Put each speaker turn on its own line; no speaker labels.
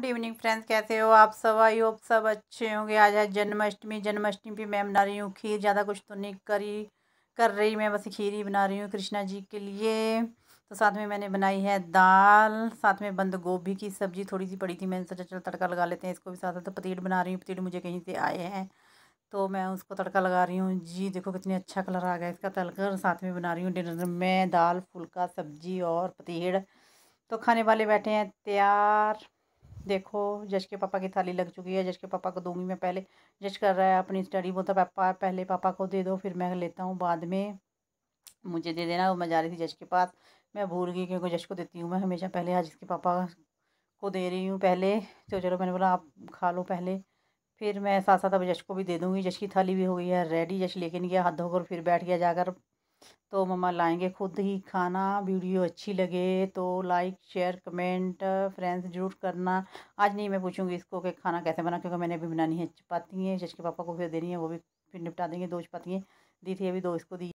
good evening friends कैसे हो आप सब आई होप सब अच्छे होंगे आज है जन्माष्टमी जन्माष्टमी पे मैं बना रही हूँ खीर ज़्यादा कुछ तो नहीं करी कर रही मैं बस खीर ही बना रही हूँ कृष्णा जी के लिए तो साथ में मैंने बनाई है दाल साथ में बंद गोभी की सब्ज़ी थोड़ी सी पड़ी थी मैंने सोचा चलो तड़का लगा लेते हैं इसको भी साथ साथ तो पतीड़ बना रही हूँ पतीड़ मुझे कहीं से आए हैं तो मैं उसको तड़का लगा रही हूँ जी देखो कितने अच्छा कलर आ गया इसका तलकर साथ में बना रही हूँ डिनर में दाल फुल्का सब्जी और पतीड़ तो खाने वाले बैठे हैं तैयार देखो जज के पापा की थाली लग चुकी है जज के पापा को दूंगी मैं पहले जज कर रहा है अपनी स्टडी बोलता तो पापा पहले पापा को दे दो फिर मैं लेता हूँ बाद में मुझे दे देना मैं जा रही थी जज के पास मैं भूल गई क्योंकि जज को देती हूँ मैं हमेशा पहले आज इसके पापा को दे रही हूँ पहले तो चलो मैंने बोला आप खा लो पहले फिर मैं साथ साथ अब जश को भी दे दूँगी जश की थाली भी हो गई है रेडी जश लेके नहीं गया हाथ धोकर फिर बैठ गया जाकर तो मम्मा लाएंगे खुद ही खाना वीडियो अच्छी लगे तो लाइक शेयर कमेंट फ्रेंड्स जरूर करना आज नहीं मैं पूछूंगी इसको कि खाना कैसे बना क्योंकि मैंने अभी बनानी है चपाती है के पापा को फिर तो देनी है वो भी फिर निपटा देंगे दो चपातियाँ दी थी अभी दो इसको दी